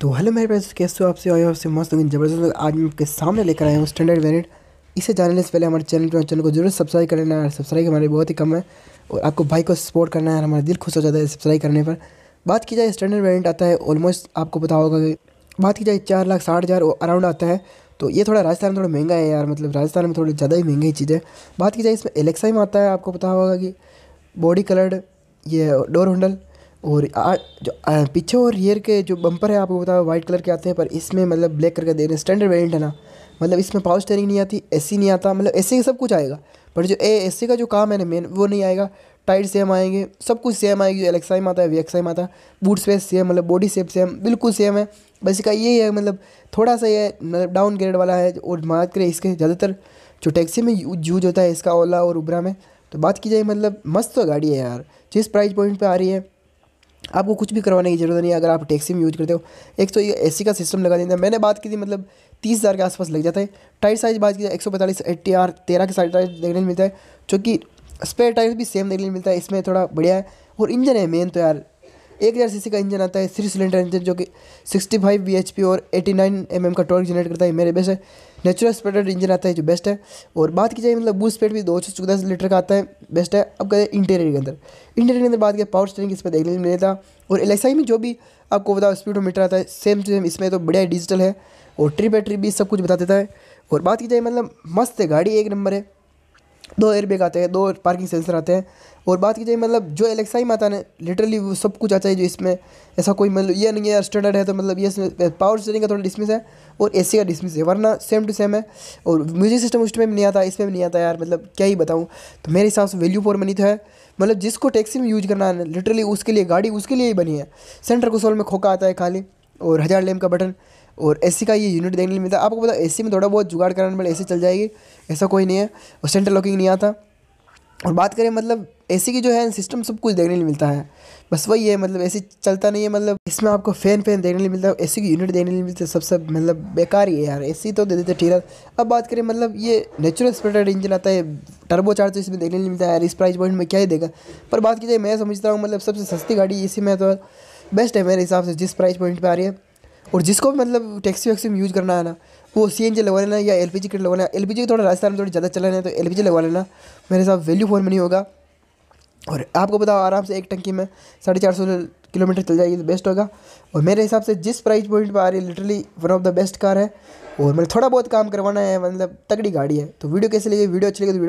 तो हेलो मेरे पैसे कैसे हो आपसे आए आपसे मस्त होंगे जबरदस्त आज मैं आपके सामने लेकर आया हूँ स्टैंडर्ड वेरिएंट इसे जानने से पहले हमारे चैनल पर चैनल को जरूर सब्सक्राइब कर लेना सब्सक्राइब हमारे बहुत ही कम है और आपको भाई को सपोर्ट करना है हमारा दिल खुश हो जाता है सब्सक्राइब करने पर बात की जाए स्टैंडर्ड वेरियंट आता है ऑलमोस्ट आपको पता होगा कि बात की जाए चार लाख साठ हज़ार अराउंड आता है तो ये थोड़ा राजस्थान में थोड़ा महंगा है यार मतलब राजस्थान में थोड़ी ज़्यादा ही महंगी चीज़ है बात की जाए इसमें एलेक्सा में आता है आपको पता होगा कि बॉडी कलर्ड ये डोर हंडल और आ, जो आ, पीछे और रियर के जो बम्पर है आपको बताया वाइट कलर के आते हैं पर इसमें मतलब ब्लैक कलर का दे रहे हैं स्टैंडर्ड वेरियंट है ना मतलब इसमें पावर स्टेयरिंग नहीं आती एसी नहीं आता मतलब एसी सब कुछ आएगा पर जो ए एस का जो काम है ना मेन वो नहीं आएगा टाइट सेम आएंगे सब कुछ सेम आएगी जो एलेक्साइम में आता है वी में आता है बूट स्पेस सेम मतलब बॉडी सेप सेम बिल्कुल सेम है बस इसका ये है मतलब थोड़ा सा ये मतलब डाउन ग्रेड वाला है और बात करें इसके ज़्यादातर जो टैक्सी में यूज होता है इसका ओला और उबरा में तो बात की जाए मतलब मस्त तो गाड़ी है यार जिस प्राइस पॉइंट पर आ रही है आपको कुछ भी करवाने की ज़रूरत नहीं है अगर आप टैक्सी में यूज़ करते हो एक तो ये सी का सिस्टम लगा देता है मैंने बात की थी मतलब तीस हज़ार के आसपास लग जाता है टायर साइज़ बात की एक सौ पैंतालीस टी आर तेरह के साइड टायर देखने मिलता है जो कि स्पेयर टायर भी सेम देखने मिलता है इसमें थोड़ा बढ़िया है और इंजन है मेन तो यार एक हज़ार सी का इंजन आता है थ्री सिलेंडर इंजन जो कि sixty five B H P और एटी नाइन एम एम का टॉर्क जनरेट करता है मेरे बेस्ट है नेचुरल स्पेडर इंजन आता है जो बेस्ट है और बात की जाए मतलब बूस्ट स्पेड भी दो सौ चौदह लीटर का आता है बेस्ट है अब कहते हैं इंटीरियर के अंदर इंटीरियर के अंदर बात करें पावर स्टेरिंग इस पर देखने को था और एल में जो भी आपको बताओ स्पीड मीटर आता है सेम सेम इसमें तो बढ़िया डिजिटल है और ट्री बैटरी भी सब कुछ बता देता है और बात की जाए मतलब मस्त है गाड़ी एक नंबर है दो एयरबैग आते हैं दो पार्किंग सेंसर आते हैं और बात की जाए मतलब जो एलेक्सा ही माता ने लिटरली वो सब कुछ आता है जो इसमें ऐसा कोई मतलब ये नहीं है स्टैंडर्ड है तो मतलब ये पावर स्टेरिंग का थोड़ा डिसमिस है और ए का डिसमिस है वरना सेम टू सेम है और म्यूजिक सिस्टम उसमें भी नहीं आता इसमें भी नहीं आता यार मतलब क्या ही बताऊँ तो मेरे हिसाब से वैल्यू फॉर मनी तो है मतलब जिसको टैक्सी में यूज करना है लिटरली उसके लिए गाड़ी उसके लिए ही बनी है सेंटर को सोल में खोखा आता है खाली और हज़ार लेम का बटन और एसी का ये यूनिट देखने को मिलता है आपको पता एसी में थोड़ा बहुत जुगाड़ कराने में एसी चल जाएगी ऐसा कोई नहीं है और सेंटर लॉकिंग नहीं आता और बात करें मतलब एसी की जो है सिस्टम सब कुछ देखने लिए मिलता है बस वही है मतलब ए चलता नहीं है मतलब इसमें आपको फ़ैन फैन देखने लिए मिलता है सी की यूनिट देखने लिए मिलती है सबसे मतलब बेकार ही है यार ए तो दे देते ठीक है अब बात करें मतलब ये नेचुरल स्पेटर इंजन आता है टर्बो चार्ज तो इसमें देखने लिए मिलता है यार इस प्राइस पॉइंट में क्या ही देगा पर बात की जाए मैं समझता हूँ मतलब सबसे सस्ती गाड़ी इसी में तो बेस्ट है मेरे हिसाब से जिस प्राइस पॉइंट पर आ रही है और जिसको भी मतलब टैक्सी वैक्सी में यूज़ करना है ना वो सी एन जी लगवा लेना या एल पी जी किट लगवा लेना एल पी जी थोड़ा राजस्थान में थोड़ी ज़्यादा चला है तो एल पी जी लगवा लेना मेरे हिसाब वैल्यू फॉर मनी होगा और आपको बताओ आराम से एक टंकी में साढ़े चार सौ किलोमीटर चल जाएगी तो बेस्ट होगा और मेरे हिसाब से जिस प्राइस पॉइंट पर आ रही है literally one of the best car है और मैंने थोड़ा बहुत काम करवाना है मतलब तगड़ी गाड़ी है तो वीडियो कैसे लगी वीडियो अच्छी लगी तो वीडियो